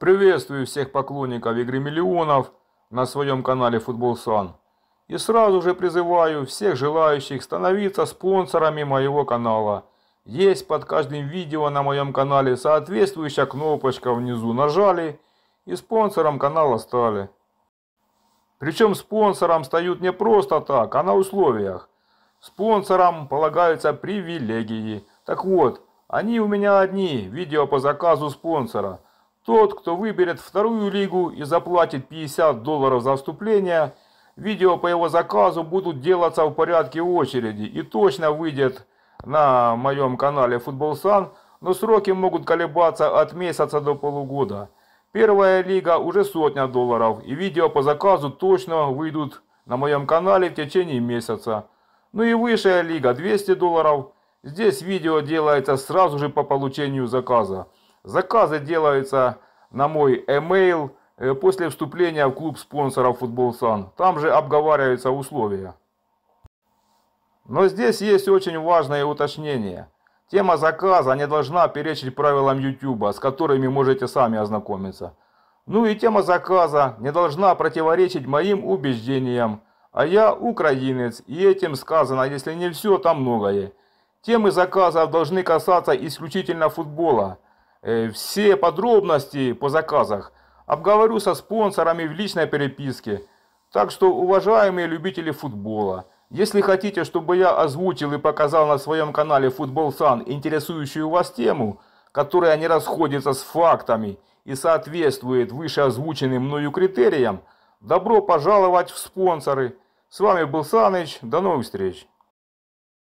Приветствую всех поклонников игры миллионов на своем канале Футбол Сан. И сразу же призываю всех желающих становиться спонсорами моего канала. Есть под каждым видео на моем канале соответствующая кнопочка внизу. Нажали и спонсором канала стали. Причем спонсором стают не просто так, а на условиях. Спонсорам полагаются привилегии. Так вот, они у меня одни, видео по заказу спонсора – тот, кто выберет вторую лигу и заплатит 50 долларов за вступление, видео по его заказу будут делаться в порядке очереди и точно выйдет на моем канале Футбол Сан, но сроки могут колебаться от месяца до полугода. Первая лига уже сотня долларов и видео по заказу точно выйдут на моем канале в течение месяца. Ну и высшая лига 200 долларов. Здесь видео делается сразу же по получению заказа. Заказы делаются на мой email э, после вступления в клуб спонсоров Футбол Сан. Там же обговариваются условия. Но здесь есть очень важное уточнение. Тема заказа не должна перечить правилам YouTube, с которыми можете сами ознакомиться. Ну и тема заказа не должна противоречить моим убеждениям, а я украинец, и этим сказано, если не все, то многое. Темы заказов должны касаться исключительно футбола, Э, все подробности по заказах обговорю со спонсорами в личной переписке. Так что, уважаемые любители футбола, если хотите, чтобы я озвучил и показал на своем канале Футбол Сан интересующую вас тему, которая не расходится с фактами и соответствует вышеозвученным мною критериям, добро пожаловать в спонсоры. С вами был Саныч, до новых встреч!